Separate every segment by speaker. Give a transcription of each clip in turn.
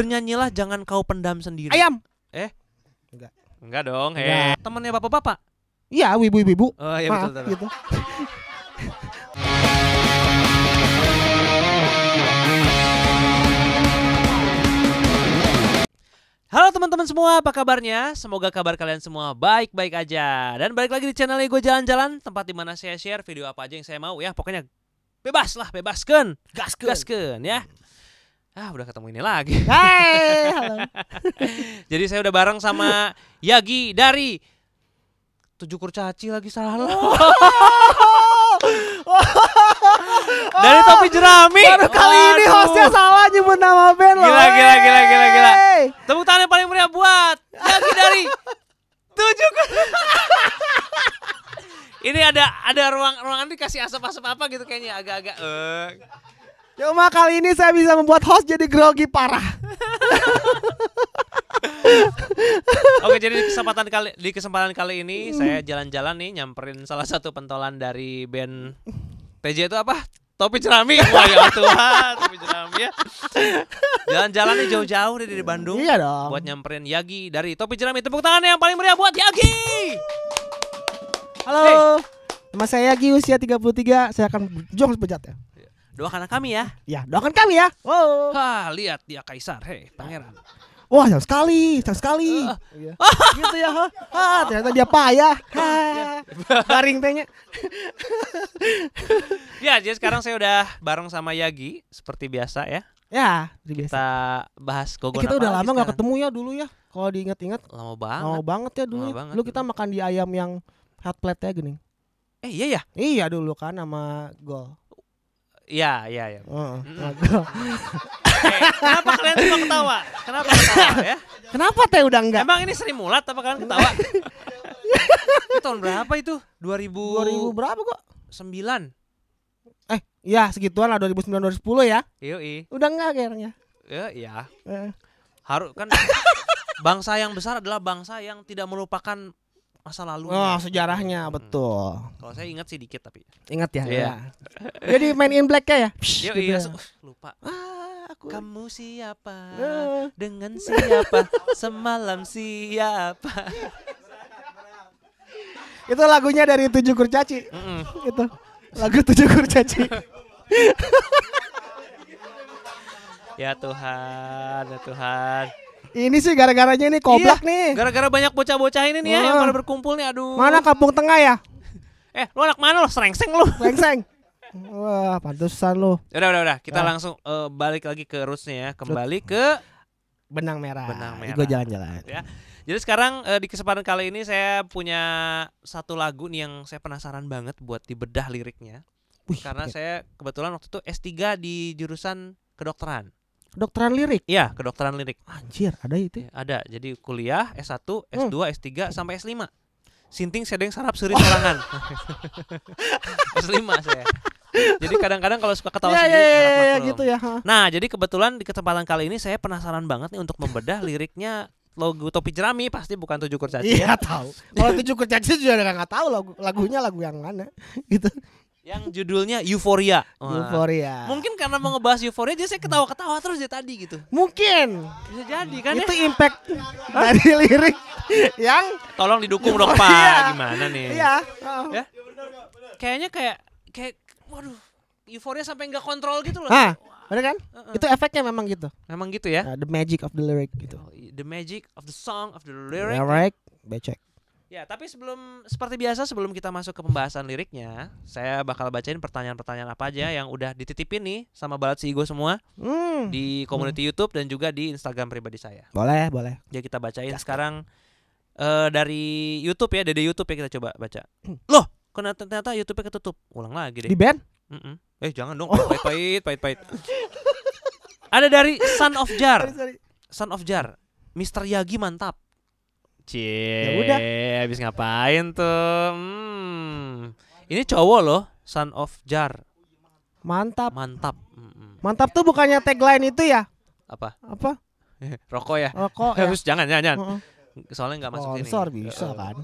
Speaker 1: Bernyanyilah jangan kau pendam sendiri. Ayam. Eh? Enggak. Enggak dong. Eh. temannya bapak-bapak.
Speaker 2: Iya, wibu-wibu. Oh, iya Maaf, betul, betul. Gitu.
Speaker 1: Halo teman-teman semua, apa kabarnya? Semoga kabar kalian semua baik-baik aja. Dan balik lagi di channel gue jalan-jalan, tempat dimana saya share video apa aja yang saya mau ya. Pokoknya bebas lah, bebaskan. Gaskan. Gaskan ya. Ah, udah ketemu ini lagi. Hai, halo. Jadi saya udah bareng sama Yagi dari Tujuh Kurcaci lagi salah. Oh. dari topi
Speaker 2: jerami. Baru kali Waduh. ini hostnya salah nyebut nama band loh. Gila, gila, gila, gila, gila.
Speaker 1: Tepuk tangan yang paling meriah buat Yagi dari Tujuh Ini ada ada ruang ruangan dikasih asap-asap apa gitu kayaknya agak-agak. Eh.
Speaker 2: Cuma kali ini saya bisa membuat host jadi grogi parah.
Speaker 1: Oke, jadi di kesempatan kali di kesempatan kali ini saya jalan-jalan nih nyamperin salah satu pentolan dari band TJ itu apa? topi jerami wah ya Tuhan topi jerami ya jalan-jalan nih jauh-jauh dari Bandung iya dong buat nyamperin Yagi dari topi jerami tepuk tangan yang paling meriah buat Yagi
Speaker 2: halo hey. nama saya Yagi usia 33 saya akan berjuang sebejat ya
Speaker 1: Doakan kami ya. Ya, doakan kami ya. Wow. Ha, lihat dia kaisar, hei pangeran.
Speaker 2: Wah, jauh sekali, jauh sekali. Uh, gitu ya, ha. ha ternyata dia payah. Ha. Garing tehnya.
Speaker 1: ya, jadi sekarang saya udah bareng sama Yagi seperti biasa ya. Ya, kita biasa. bahas
Speaker 2: gogon. Eh, kita udah lama nggak ketemu ya dulu ya. Kalau diingat-ingat lama banget. Lama banget ya dulu. Ya. Banget. Dulu kita makan di ayam yang hot plate ya, gini Eh iya ya? Iya dulu kan sama Gol.
Speaker 1: Iya, iya, iya. Eh, kenapa kalian semua ketawa? Kenapa ketawa ya? Kenapa teh udah enggak? Emang ini Sri mulat apa kalian ketawa?
Speaker 2: itu tahun berapa itu? 2000 2000 berapa kok? 9. Eh, iya segituan lah 2009 2010 ya. iya. Udah enggak kayaknya.
Speaker 1: Ya, eh, iya. Eh. Harus kan bangsa yang besar adalah bangsa yang tidak melupakan masa lalu. Oh,
Speaker 2: sejarahnya hmm. betul. Kalau saya ingat sih
Speaker 1: dikit tapi. Ingat ya. Yeah. ya.
Speaker 2: Jadi main in black ya? Gitu iya, ya iya,
Speaker 1: lupa. Ah, aku. Kamu siapa? Eh. Dengan siapa? Semalam siapa?
Speaker 2: Itu lagunya dari Tujuh Kurcaci. Mm -mm. Itu lagu Tujuh Kurcaci.
Speaker 1: ya Tuhan, ya Tuhan.
Speaker 2: Ini sih gara-garanya ini koblak iya, nih. Gara-gara banyak bocah-bocah ini nih ya, yang pada
Speaker 1: berkumpul nih. Aduh. Mana kampung tengah ya? Eh, lu anak mana lo? Serengseng lu. Serengseng.
Speaker 2: Wah, pantesan lu. Ya udah, udah, udah. Kita ya. langsung
Speaker 1: uh, balik lagi ke rusnya ya. Kembali ke
Speaker 2: benang merah. Benang merah. Gue jalan-jalan.
Speaker 1: Ya. Jadi sekarang uh, di kesempatan kali ini saya punya satu lagu nih yang saya penasaran banget buat dibedah liriknya. Wih, Karena ya. saya kebetulan waktu itu S3 di jurusan kedokteran. Kedokteran lirik. Iya, kedokteran lirik.
Speaker 2: Anjir, ada itu. Ya,
Speaker 1: ada. Jadi kuliah S1, S2, hmm. S3 sampai S5. Sinting sedeng sarap suri serangan. Oh. S5 saya. jadi kadang-kadang kalau suka ketawa ya, sendiri ya, ya, ya, gitu ya. Nah, jadi kebetulan di kesempatan kali ini saya penasaran banget nih untuk membedah liriknya lagu topi jerami pasti bukan tujuh kurcaci. Iya ya. tahu. Kalau
Speaker 2: tujuh kurcaci juga nggak tahu lagu lagunya lagu yang mana gitu
Speaker 1: yang judulnya Euforia. Euphoria. Mungkin karena mau ngebahas Euforia jadi saya ketawa-ketawa terus dia tadi gitu.
Speaker 2: Mungkin.
Speaker 1: Bisa jadi kan Itu ya? impact
Speaker 2: dari lirik
Speaker 1: yang tolong didukung dong Pak. Gimana nih? Iya. Ya. Kayaknya kayak kayak waduh Euphoria sampai nggak kontrol gitu loh. Hah. Bener kan? Uh-uh. Itu
Speaker 2: efeknya memang gitu. Memang gitu ya. Uh, the magic of the lyric gitu. Oh,
Speaker 1: the magic of the song of the lyric. Lyric becek. Ya, tapi sebelum seperti biasa sebelum kita masuk ke pembahasan liriknya, saya bakal bacain pertanyaan-pertanyaan apa aja yang udah dititipin nih sama Balat si Igo semua hmm. di community hmm. YouTube dan juga di Instagram pribadi saya. Boleh, boleh. ya kita bacain Just sekarang uh, dari YouTube ya, dari YouTube ya kita coba baca. Loh, kenapa ternyata YouTube-nya ketutup. Ulang lagi deh. Di band? Mm -mm. Eh, jangan dong. Oh. Pahit, pahit, pahit, pahit. Ada dari Son of Jar. Sun Son of Jar. Mister Yagi mantap. Cie, ya udah. habis ngapain tuh? Hmm. Ini cowok loh, son of Jar.
Speaker 2: Mantap. Mantap. Mantap tuh bukannya tagline itu ya? Apa? Apa?
Speaker 1: Rokok ya? Rokok. Ya. Terus jangan, jangan, jangan. Uh -uh. Soalnya nggak masuk Sponsor bisa uh. kan.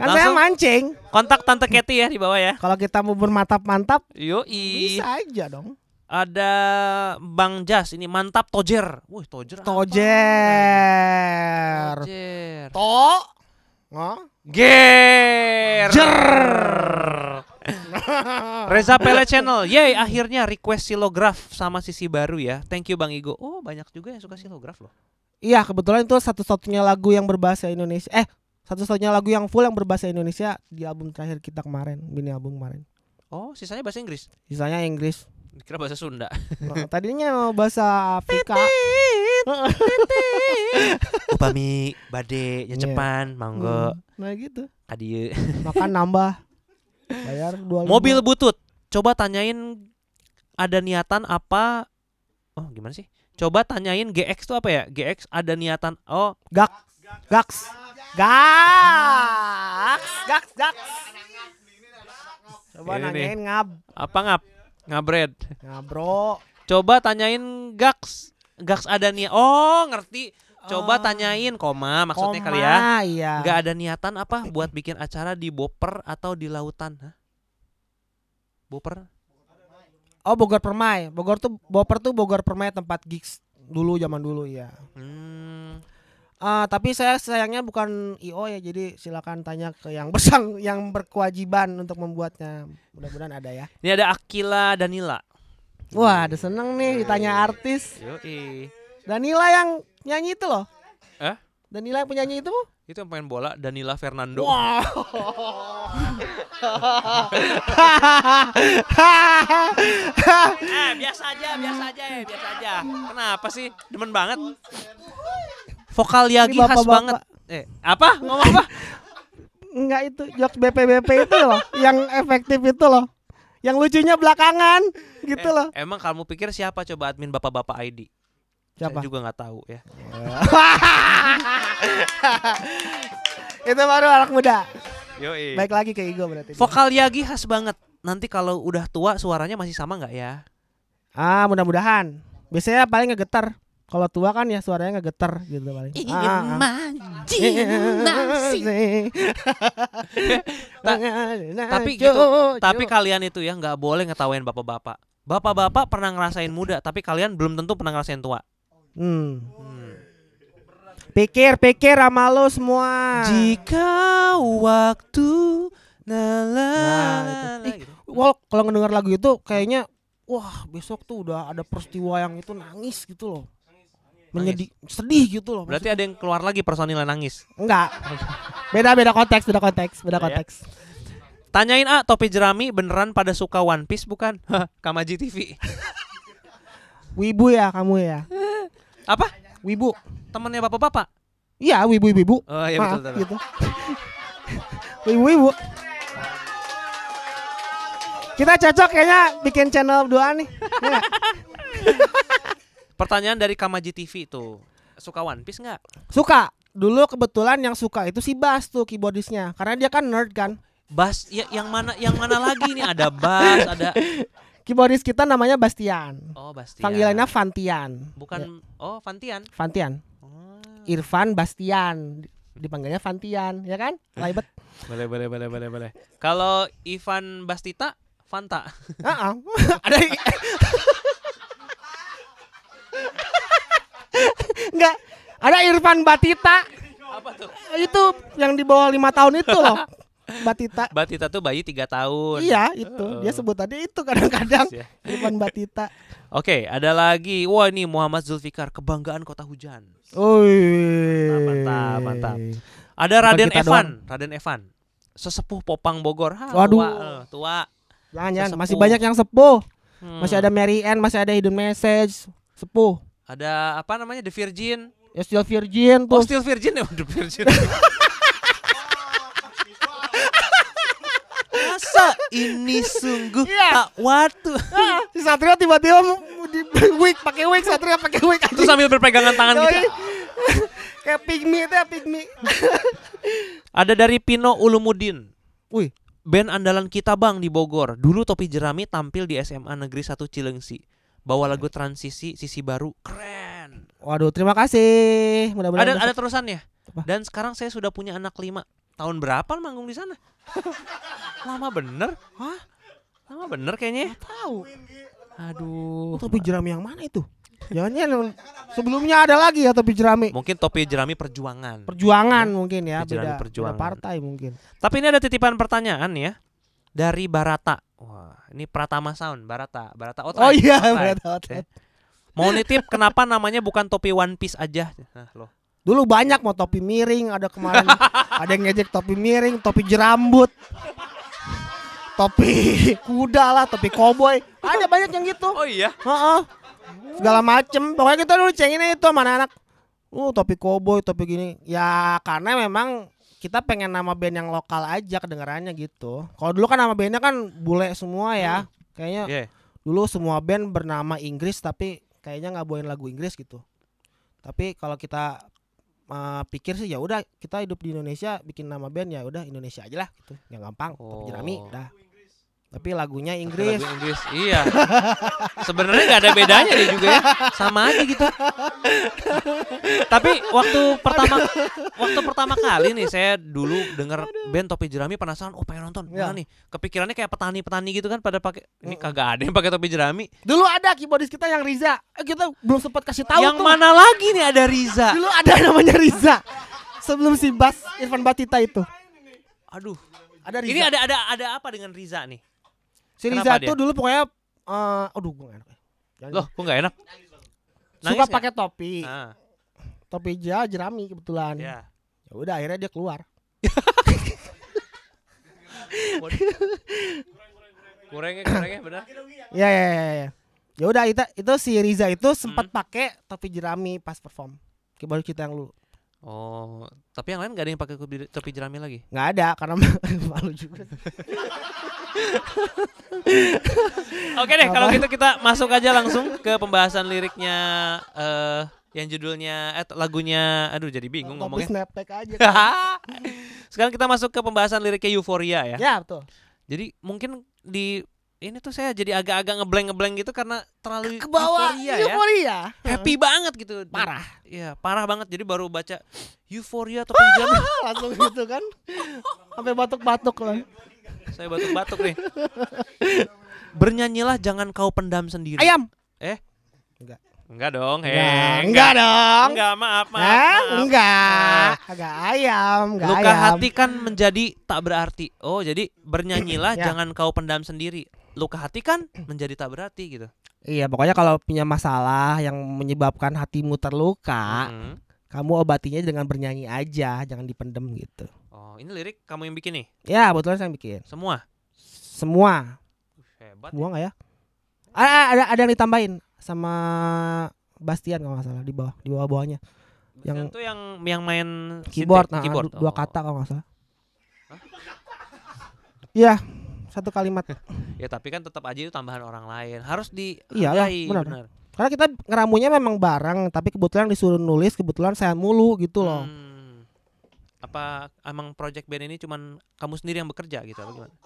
Speaker 2: Kan Langsung saya mancing. Kontak Tante Kety ya di bawah ya. Kalau kita mau bermantap-mantap,
Speaker 1: yoi. Bisa aja dong. Ada Bang Jas ini mantap Tojer. Wih, Tojer.
Speaker 2: Tojer. Ger.
Speaker 1: Reza Pele Channel. yay akhirnya request silograf sama sisi baru ya. Thank you Bang Igo. Oh, banyak juga yang suka silograf loh.
Speaker 2: Iya, kebetulan itu satu-satunya lagu yang berbahasa Indonesia. Eh, satu-satunya lagu yang full yang berbahasa Indonesia di album terakhir kita kemarin, mini album kemarin.
Speaker 1: Oh, sisanya bahasa Inggris?
Speaker 2: Sisanya Inggris.
Speaker 1: Kira bahasa Sunda.
Speaker 2: Wah, oh, tadinya mau bahasa Afrika. Upami bade nyecepan ya iya. yeah. manggo. Hmm. Nah gitu. tadi Makan nambah. Bayar dua Mobil
Speaker 1: butut. Coba tanyain ada niatan apa? Oh, gimana sih? Coba tanyain GX tuh apa ya? GX ada niatan oh gak gaks. Gaks.
Speaker 2: Gaks. Gaks. Coba nanyain ngab.
Speaker 1: Apa ngab? Ngabred. Ngabro. Coba tanyain Gax. Gax ada nih. Oh, ngerti. Coba oh. tanyain koma maksudnya koma, kali ya. Iya. Gak ada niatan apa buat bikin acara di Boper atau di lautan? Hah? Boper?
Speaker 2: Oh Bogor Permai. Bogor tuh Boper tuh Bogor Permai tempat gigs dulu zaman dulu ya. Hmm. Uh, tapi saya sayangnya bukan IO ya, jadi silakan tanya ke yang besang yang berkewajiban untuk membuatnya. Mudah-mudahan ada ya.
Speaker 1: Ini ada Akila
Speaker 2: Danila. Wah, ada seneng nih ditanya artis.
Speaker 1: Yoi.
Speaker 2: Danila yang nyanyi itu loh. Eh? Danila yang penyanyi itu?
Speaker 1: Itu yang pengen bola Danila Fernando. Wow. eh, biasa aja, biasa aja, biasa aja. Kenapa sih? Demen banget.
Speaker 2: Vokal Yagi bapak, khas bapak. banget.
Speaker 1: Eh, apa? Ngomong apa?
Speaker 2: Enggak itu jokes BPBP itu loh yang efektif itu loh. Yang lucunya belakangan gitu eh, loh.
Speaker 1: Emang kamu pikir siapa coba admin bapak-bapak ID? Siapa? Saya juga nggak tahu
Speaker 2: ya. itu baru anak muda.
Speaker 1: Yoi. Baik lagi ke Igo berarti. Vokal Yagi khas banget. Nanti kalau udah tua suaranya masih sama nggak ya?
Speaker 2: Ah, mudah-mudahan. Biasanya paling ngegetar. Kalau tua kan ya suaranya nggak getar gitu paling. Ah, ah. Imajinasi.
Speaker 1: tapi gitu, tapi kalian itu ya nggak boleh ngetawain bapak-bapak. Bapak-bapak pernah ngerasain muda, tapi kalian belum tentu pernah ngerasain tua.
Speaker 2: Hmm. hmm. Pikir, pikir sama lo semua. Jika waktu nala. Nah, gitu. kalau ngedengar lagu itu kayaknya wah, besok tuh udah ada peristiwa yang itu nangis gitu loh menyedih sedih gitu loh. Berarti ada
Speaker 1: yang keluar lagi personilnya nangis.
Speaker 2: Enggak. beda beda konteks, beda konteks, beda oh, ya. konteks.
Speaker 1: Tanyain ah topi jerami beneran pada suka One Piece bukan? Kamaji TV.
Speaker 2: Wibu ya kamu ya. Apa? Wibu.
Speaker 1: Temennya bapak-bapak.
Speaker 2: Iya, wibu-wibu. Oh, iya betul, betul. gitu. wibu-wibu. Kita cocok kayaknya bikin channel dua nih. Iya.
Speaker 1: Pertanyaan dari Kamaji TV itu Suka One Piece nggak?
Speaker 2: Suka. Dulu kebetulan yang suka itu si Bas tuh keyboardisnya karena dia kan nerd kan. Bas
Speaker 1: ya, yang mana yang mana lagi ini ada Bas, ada
Speaker 2: keyboardis kita namanya Bastian. Oh, Bastian. Panggilannya Fantian. Bukan
Speaker 1: ya. oh, Fantian.
Speaker 2: Fantian. Oh. Irfan Bastian dipanggilnya Fantian, ya kan? Laibet.
Speaker 1: boleh, boleh, boleh, boleh, boleh. Kalau Ivan Bastita, Fanta.
Speaker 2: Heeh. ada Enggak. Ada Irfan Batita. Apa tuh? Itu yang di bawah lima tahun itu loh.
Speaker 1: Batita. Batita tuh bayi tiga tahun. Iya,
Speaker 2: itu. Oh. Dia sebut tadi itu kadang-kadang iya. Irfan Batita.
Speaker 1: Oke, ada lagi. Wah, ini Muhammad Zulfikar kebanggaan Kota Hujan.
Speaker 2: Oh. Mantap, mantap, mantap. Ada Raden Evan, doang.
Speaker 1: Raden Evan. Sesepuh Popang Bogor. Ha, Waduh. Tua, eh, tua. Jangan, Masih banyak yang
Speaker 2: sepuh. Hmm. Masih ada Mary Ann, masih ada Hidden Message. Sepuh.
Speaker 1: Ada apa namanya The Virgin?
Speaker 2: Ya Steel Virgin oh, tuh. Oh Steel Virgin ya The Virgin. Masa ini sungguh yeah. tak waktu. Ah. si Satria tiba-tiba di wig pakai wig Satria pakai wig. Terus sambil berpegangan tangan gitu. Kayak pigmi itu ya pigmi.
Speaker 1: Ada dari Pino Ulumudin. Wih, band andalan kita Bang di Bogor. Dulu Topi Jerami tampil di SMA Negeri 1 Cilengsi bawa lagu transisi sisi baru keren.
Speaker 2: Waduh, terima kasih. mudah ada ada
Speaker 1: terusannya. Apa? Dan sekarang saya sudah punya anak lima. Tahun berapa manggung di sana? Lama bener? Hah? Lama bener kayaknya. Ya? tahu.
Speaker 2: Aduh. Oh, topi jerami yang mana itu? Jangan sebelumnya ada lagi ya topi jerami. Mungkin topi jerami perjuangan. Perjuangan ya, mungkin ya, beda, perjuangan. beda partai mungkin.
Speaker 1: Tapi ini ada titipan pertanyaan ya dari Barata. Wah, ini Pratama Sound, Barata, Barata Outlet. Oh iya, Outlet. Barata Outlet. Mau nitip kenapa namanya bukan topi One Piece
Speaker 2: aja? Nah, loh. Dulu banyak mau topi miring, ada kemarin ada yang ngejek topi miring, topi jerambut. Topi kuda lah, topi koboi. Ada banyak yang gitu. Oh iya. Heeh. Uh Segala macem. Pokoknya kita dulu cengin itu sama anak-anak. Uh, topi koboi, topi gini. Ya karena memang kita pengen nama band yang lokal aja kedengarannya gitu. Kalau dulu kan nama bandnya kan bule semua ya. Hmm. Kayaknya yeah. dulu semua band bernama Inggris tapi kayaknya nggak bawain lagu Inggris gitu. Tapi kalau kita uh, pikir sih ya udah kita hidup di Indonesia bikin nama band ya udah Indonesia aja lah gitu. Yang gampang, oh. tapi jerami dah tapi lagunya Inggris. lagu Inggris, iya. Sebenarnya nggak ada bedanya deh juga ya, sama aja gitu. tapi waktu pertama waktu pertama kali nih saya dulu
Speaker 1: dengar band Topi Jerami penasaran, oh pengen nonton. Ya. Mana nih? Kepikirannya kayak petani-petani gitu kan pada pakai ini iya. kagak ada yang pakai topi jerami.
Speaker 2: Dulu ada keyboardis kita yang Riza. Eh, kita belum sempat kasih tahu Yang tuh. mana lagi nih ada Riza? Dulu ada namanya Riza. Sebelum si Bas Irfan Batita itu.
Speaker 1: Aduh. Ada Riza. Ini ada ada ada apa dengan Riza nih?
Speaker 2: Si Riza tuh dulu pokoknya uh, aduh gue enak. Jangan. Loh, gue gak enak? Nangis Suka pakai topi. Ah. Topi dia jerami kebetulan. Ya. Ya udah akhirnya dia keluar. kurangnya kurangnya benar. Iya, iya iya iya. Ya udah itu itu si Riza itu sempat hmm. pakai topi jerami pas perform. Baru kita yang lu. Oh, tapi yang
Speaker 1: lain gak ada yang pakai topi jerami lagi?
Speaker 2: Gak ada karena malu juga. Oke deh, kalau gitu kita masuk
Speaker 1: aja langsung ke pembahasan liriknya uh, yang judulnya eh lagunya aduh jadi bingung Kopi ngomongnya. Snapback aja. Kan. Sekarang kita masuk ke pembahasan liriknya Euforia ya. Ya, betul. Jadi mungkin di ini tuh saya jadi agak-agak ngebleng-ngebleng gitu karena terlalu ke bawah euforia, ya. euforia. Happy banget gitu. Parah. Iya, parah banget. Jadi baru baca euforia atau langsung gitu kan. Sampai batuk-batuk lah. Saya batuk-batuk nih. Bernyanyilah jangan kau pendam sendiri. Ayam. Eh? Enggak. Enggak dong, heh. Enggak, enggak dong. Enggak, maaf, maaf. Eh, maaf. Enggak.
Speaker 2: Enggak eh. ayam, enggak Luka ayam. hati
Speaker 1: kan menjadi tak berarti. Oh, jadi bernyanyilah ya. jangan kau pendam sendiri. Luka hati kan menjadi tak berarti gitu.
Speaker 2: Iya, pokoknya kalau punya masalah yang menyebabkan hatimu terluka, -hmm. kamu obatinya dengan bernyanyi aja, jangan dipendem gitu.
Speaker 1: Oh, ini lirik kamu yang bikin nih?
Speaker 2: Ya, kebetulan saya yang bikin. Semua? Semua. buang hebat. Ya. nggak ya? Ada, ah, ah, ada ada yang ditambahin sama Bastian kalau nggak salah di bawah di bawah bawahnya. yang itu yang yang main keyboard, nah, keyboard. dua oh. kata kalau nggak salah. Iya, satu kalimat.
Speaker 1: ya tapi kan tetap aja itu tambahan orang lain. Harus di iya benar. benar.
Speaker 2: Karena kita ngeramunya memang bareng, tapi kebetulan disuruh nulis, kebetulan saya mulu gitu loh. Hmm
Speaker 1: apa emang project band ini cuman kamu sendiri yang bekerja gitu atau gimana?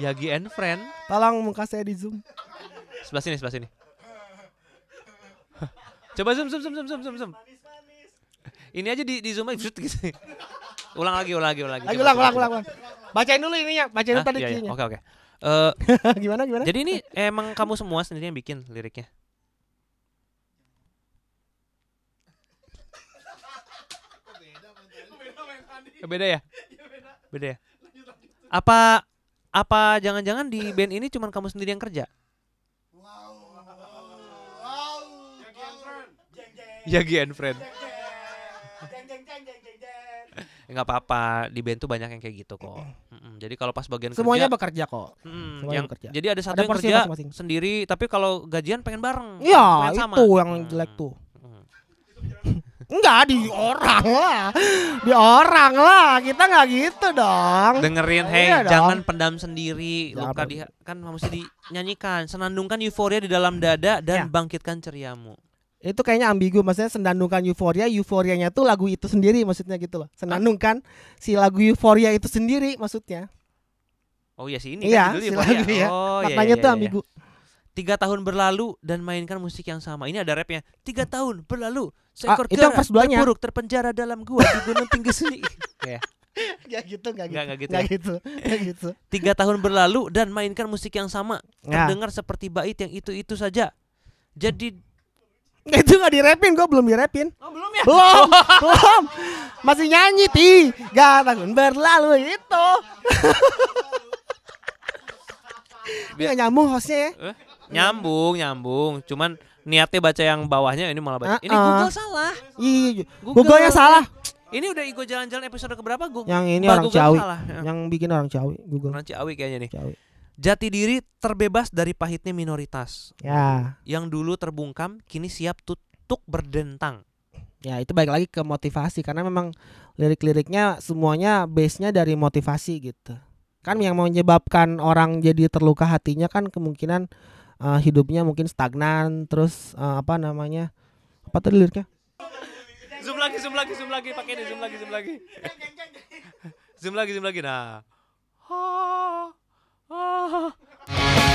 Speaker 1: Yagi and friend. Tolong muka saya di zoom. Sebelah sini, sebelah sini. Coba zoom, zoom, zoom, zoom, zoom, zoom, zoom. Ini aja di, di zoom aja. Gitu. ulang lagi, ulang lagi, ulang lagi. ulang, ulang, ulang, ulang.
Speaker 2: Bacain dulu ininya, bacain dulu tadi iya, iya. Oke,
Speaker 1: oke. Eh, gimana gimana? Jadi ini emang kamu semua sendiri yang bikin liriknya? Eh, beda ya iya, beda ya apa apa jangan-jangan di band ini cuma kamu sendiri yang kerja wow wow and friend ya, eh, nggak apa-apa di band tuh banyak yang kayak gitu kok mm-hmm. jadi kalau pas bagian semuanya kerja, bekerja kok mm, semuanya yang bekerja. jadi ada satu ada yang kerja masing-masing. sendiri tapi kalau gajian pengen bareng iya itu sama. yang
Speaker 2: hmm. jelek mm. tuh Enggak di orang lah. Di orang lah. Kita nggak gitu dong. Dengerin, hey, iya jangan dong.
Speaker 1: pendam sendiri. Jangan Luka di, kan mesti dinyanyikan. Senandungkan euforia di dalam dada dan ya. bangkitkan ceriamu
Speaker 2: itu kayaknya ambigu maksudnya senandungkan euforia euforianya tuh lagu itu sendiri maksudnya gitu loh senandungkan si lagu euforia itu sendiri maksudnya
Speaker 1: oh iya sih ini kan iya, kan si lagu ya. oh, iya, maknanya iya, iya, tuh ambigu iya. Tiga tahun berlalu dan mainkan musik yang sama. Ini ada rapnya. Tiga tahun berlalu. Ah, seekor ah, itu yang terpuruk ya? terpenjara dalam gua di gunung tinggi sini. yeah. gitu, gak gitu. Gak, gak gitu. Gak ya? gitu. Gak gitu. Tiga tahun berlalu dan mainkan musik yang sama. Nah. Terdengar seperti bait yang itu-itu
Speaker 2: saja. Jadi itu gak direpin, gue belum direpin. Oh, belum ya? Belum, belum. Masih nyanyi ti. Gak tahun berlalu itu. Biar nyambung hostnya ya. Eh?
Speaker 1: Hmm. Nyambung, nyambung. Cuman niatnya baca yang bawahnya ini malah baca. Uh, uh. Ini ah, ah. Google
Speaker 2: salah. Iya, iya,
Speaker 1: Google. Google yang salah. Ini udah Igo jalan-jalan episode keberapa? Google. Yang ini orang Google Ciawi. Salah. Ya.
Speaker 2: Yang bikin orang Ciawi Google. Orang
Speaker 1: Ciawi kayaknya nih. Ciawi. Jati diri terbebas dari pahitnya minoritas. Ya. Yang dulu terbungkam kini siap tutup berdentang.
Speaker 2: Ya itu balik lagi ke motivasi karena memang lirik-liriknya semuanya base-nya dari motivasi gitu. Kan yang menyebabkan orang jadi terluka hatinya kan kemungkinan uh, hidupnya mungkin stagnan terus uh, apa namanya apa tadi liriknya
Speaker 1: zoom lagi zoom lagi zoom lagi pakai ini zoom lagi zoom lagi zoom lagi zoom lagi nah